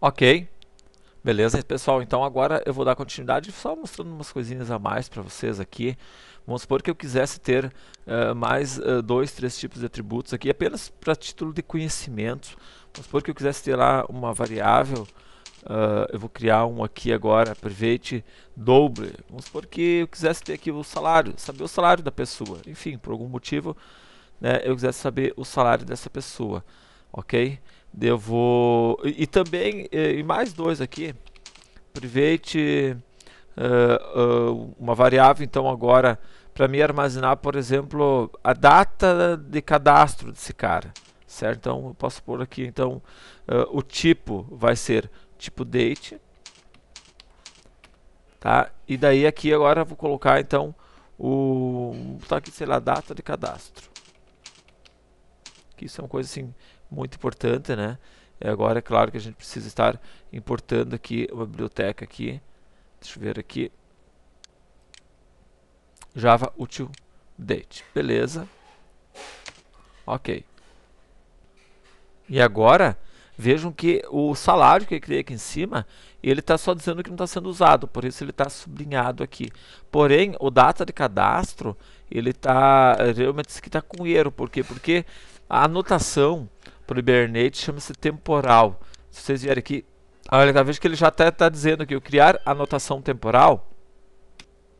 Ok. Beleza, pessoal? Então agora eu vou dar continuidade só mostrando umas coisinhas a mais para vocês aqui. Vamos supor que eu quisesse ter uh, mais uh, dois, três tipos de atributos aqui, apenas para título de conhecimento. Vamos supor que eu quisesse ter lá uma variável, uh, eu vou criar um aqui agora, aproveite, dobre. Vamos supor que eu quisesse ter aqui o salário, saber o salário da pessoa. Enfim, por algum motivo, né, eu quisesse saber o salário dessa pessoa, ok? Ok eu vou. E, e também, e, eh, e mais dois aqui. Private, uh, uh, uma variável, então, agora, para me armazenar, por exemplo, a data de cadastro desse cara. Certo? Então, eu posso pôr aqui, então, uh, o tipo vai ser tipo date. Tá? E daí aqui agora vou colocar, então, o... Tá aqui, sei lá, data de cadastro que são é coisas assim muito importantes, né? E agora é claro que a gente precisa estar importando aqui uma biblioteca aqui. Deixa eu ver aqui. Java Util date. Beleza. Ok. E agora, vejam que o salário que eu criei aqui em cima, ele está só dizendo que não está sendo usado, por isso ele está sublinhado aqui. Porém, o data de cadastro, ele está realmente que está com erro. Por quê? Porque a anotação para o Hibernate chama-se temporal. Se vocês vierem aqui, olha, tá que ele já está dizendo que o criar anotação temporal,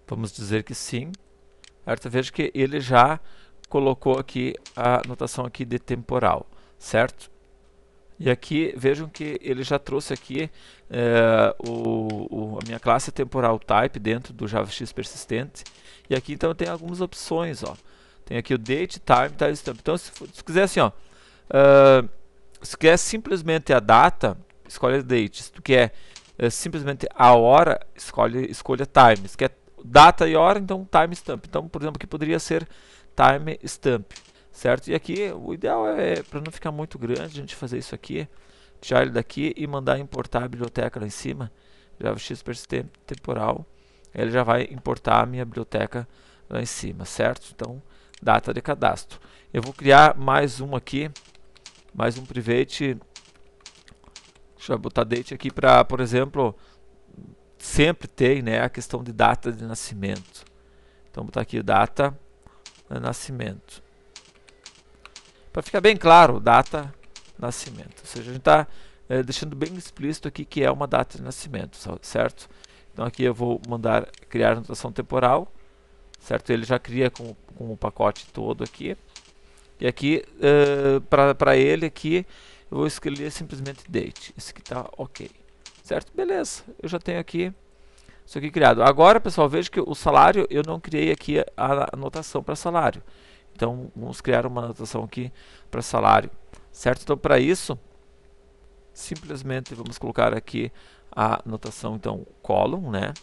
vamos dizer que sim. Certo? Veja que ele já colocou aqui a anotação aqui de temporal, certo? E aqui, vejam que ele já trouxe aqui é, o, o, a minha classe temporal type dentro do JavaX persistente. E aqui então tem algumas opções, ó. Tem aqui o date, time, timestamp. Então, se, se quiser assim, ó, uh, se quer simplesmente a data, escolhe date. Se tu quer uh, simplesmente a hora, escolhe, escolha time. Se quer data e hora, então timestamp. Então, por exemplo, aqui poderia ser timestamp, certo? E aqui o ideal é, é para não ficar muito grande, a gente fazer isso aqui, tirar ele daqui e mandar importar a biblioteca lá em cima, JavaX temporal, ele já vai importar a minha biblioteca lá em cima, certo? Então, data de cadastro. Eu vou criar mais um aqui, mais um private. Deixa eu botar date aqui para, por exemplo, sempre tem né, a questão de data de nascimento. Então, botar aqui data de nascimento. Para ficar bem claro, data nascimento. Ou seja, a gente está é, eh, deixando bem explícito aqui que é uma data de nascimento, certo? Então aqui eu vou mandar criar anotação temporal certo? Ele já cria com, com o pacote todo aqui. E aqui, uh, eh, para ele aqui, eu vou escolher simplesmente date. Esse aqui tá ok. Certo? Beleza. Eu já tenho aqui isso aqui criado. Agora, pessoal, veja que o salário, eu não criei aqui a anotação para salário. Então, vamos criar uma anotação aqui para salário. Certo? Então, para isso, simplesmente vamos colocar aqui a anotação, então, column, né?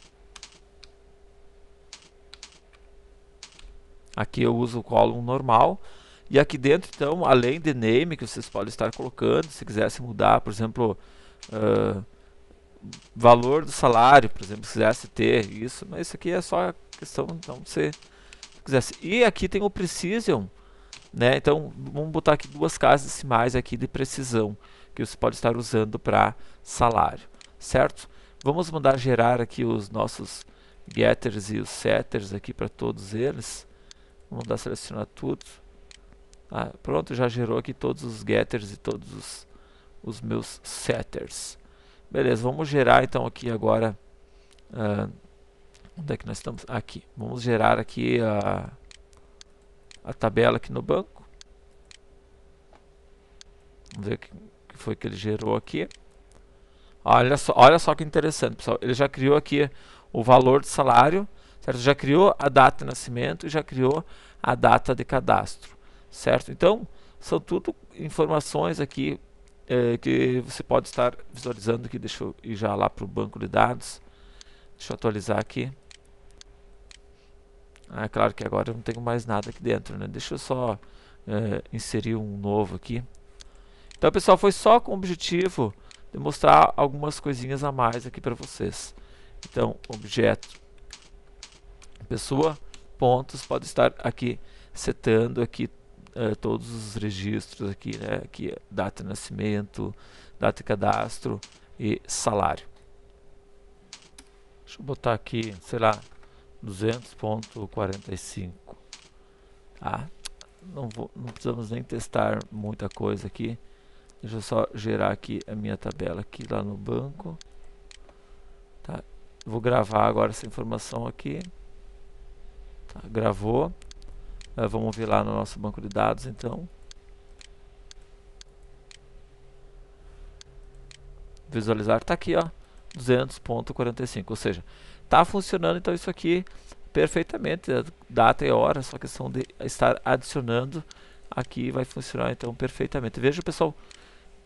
Aqui eu uso o column normal. E aqui dentro, então, além de name que vocês podem estar colocando, se quisesse mudar, por exemplo, uh, valor do salário, por exemplo, se quisesse ter isso, mas isso aqui é só questão, então, se quisesse. E aqui tem o precision, né? Então, vamos botar aqui duas casas decimais aqui de precisão que você pode estar usando para salário, certo? Vamos mandar gerar aqui os nossos getters e os setters aqui para todos eles. Vamos dar selecionar tudo. Ah, pronto, já gerou aqui todos os getters e todos os, os meus setters. Beleza, vamos gerar então aqui agora. Uh, onde é que nós estamos? Aqui. Vamos gerar aqui a, a tabela aqui no banco. Vamos ver o que, que foi que ele gerou aqui. Olha só, olha só que interessante, pessoal. Ele já criou aqui o valor de salário Certo? Já criou a data de nascimento e já criou a data de cadastro. Certo? Então, são tudo informações aqui é, que você pode estar visualizando aqui. Deixa eu ir já lá para o banco de dados. Deixa eu atualizar aqui. Ah, é claro que agora eu não tenho mais nada aqui dentro, né? Deixa eu só é, inserir um novo aqui. Então, pessoal, foi só com o objetivo de mostrar algumas coisinhas a mais aqui para vocês. Então, objeto pessoa, pontos, pode estar aqui setando aqui uh, todos os registros aqui, né? Aqui data de nascimento, data de cadastro e salário. Deixa eu botar aqui, sei lá, 200.45. Tá? Ah, não, vou, não precisamos nem testar muita coisa aqui. Deixa eu só gerar aqui a minha tabela aqui lá no banco. Tá? Vou gravar agora essa informação aqui. Tá, gravou. Uh, vamos ver lá no nosso banco de dados, então. Visualizar, está aqui, ó. 200.45, ou seja, está funcionando então isso aqui perfeitamente, é data e hora, só questão de estar adicionando aqui vai funcionar então perfeitamente. Veja pessoal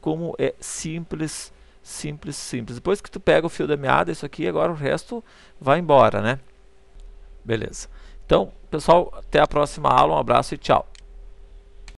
como é simples, simples, simples. Depois que tu pega o fio da meada, isso aqui, agora o resto vai embora, né? Beleza. Então, pessoal, até a próxima aula, um abraço e tchau.